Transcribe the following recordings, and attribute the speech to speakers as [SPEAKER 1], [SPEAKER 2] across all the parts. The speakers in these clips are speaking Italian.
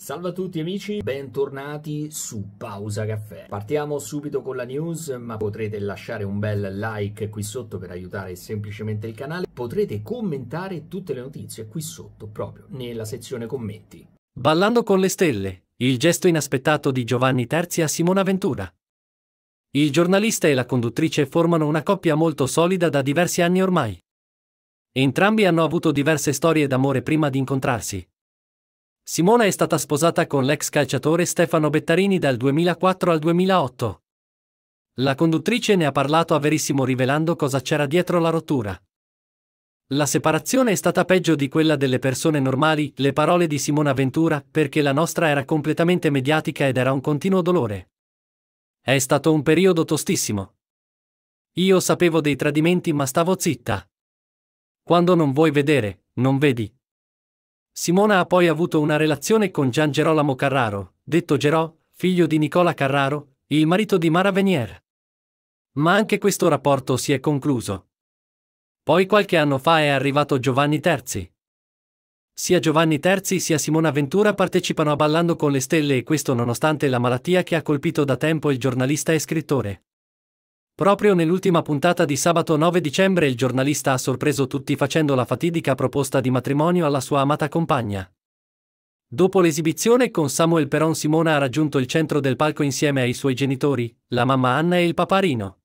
[SPEAKER 1] Salve a tutti amici, bentornati su Pausa Caffè. Partiamo subito con la news, ma potrete lasciare un bel like qui sotto per aiutare semplicemente il canale. Potrete commentare tutte le notizie qui sotto, proprio nella sezione commenti.
[SPEAKER 2] Ballando con le stelle, il gesto inaspettato di Giovanni Terzi a Simona Ventura. Il giornalista e la conduttrice formano una coppia molto solida da diversi anni ormai. Entrambi hanno avuto diverse storie d'amore prima di incontrarsi, Simona è stata sposata con l'ex calciatore Stefano Bettarini dal 2004 al 2008. La conduttrice ne ha parlato a Verissimo rivelando cosa c'era dietro la rottura. La separazione è stata peggio di quella delle persone normali, le parole di Simona Ventura, perché la nostra era completamente mediatica ed era un continuo dolore. È stato un periodo tostissimo. Io sapevo dei tradimenti ma stavo zitta. Quando non vuoi vedere, non vedi, Simona ha poi avuto una relazione con Gian Gerolamo Carraro, detto Gerò, figlio di Nicola Carraro, il marito di Mara Venier. Ma anche questo rapporto si è concluso. Poi qualche anno fa è arrivato Giovanni Terzi. Sia Giovanni Terzi sia Simona Ventura partecipano a Ballando con le Stelle e questo nonostante la malattia che ha colpito da tempo il giornalista e scrittore. Proprio nell'ultima puntata di sabato 9 dicembre il giornalista ha sorpreso tutti facendo la fatidica proposta di matrimonio alla sua amata compagna. Dopo l'esibizione con Samuel Peron Simona ha raggiunto il centro del palco insieme ai suoi genitori, la mamma Anna e il paparino.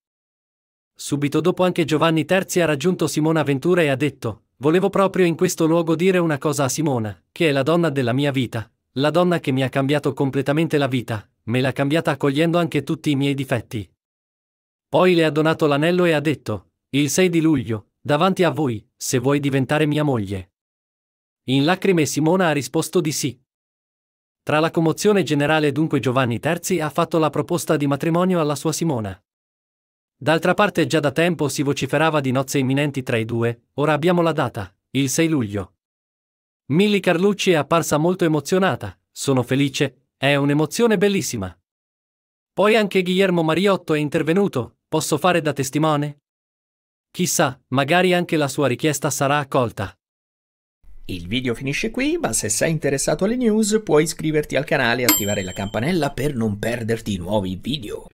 [SPEAKER 2] Subito dopo anche Giovanni Terzi ha raggiunto Simona Ventura e ha detto, volevo proprio in questo luogo dire una cosa a Simona, che è la donna della mia vita, la donna che mi ha cambiato completamente la vita, me l'ha cambiata accogliendo anche tutti i miei difetti, poi le ha donato l'anello e ha detto, il 6 di luglio, davanti a voi, se vuoi diventare mia moglie. In lacrime Simona ha risposto di sì. Tra la commozione generale dunque Giovanni III ha fatto la proposta di matrimonio alla sua Simona. D'altra parte già da tempo si vociferava di nozze imminenti tra i due, ora abbiamo la data, il 6 luglio. Milly Carlucci è apparsa molto emozionata, sono felice, è un'emozione bellissima. Poi anche Guillermo Mariotto è intervenuto, Posso fare da testimone? Chissà, magari anche la sua richiesta
[SPEAKER 1] sarà accolta. Il video finisce qui, ma se sei interessato alle news puoi iscriverti al canale e attivare la campanella per non perderti nuovi video.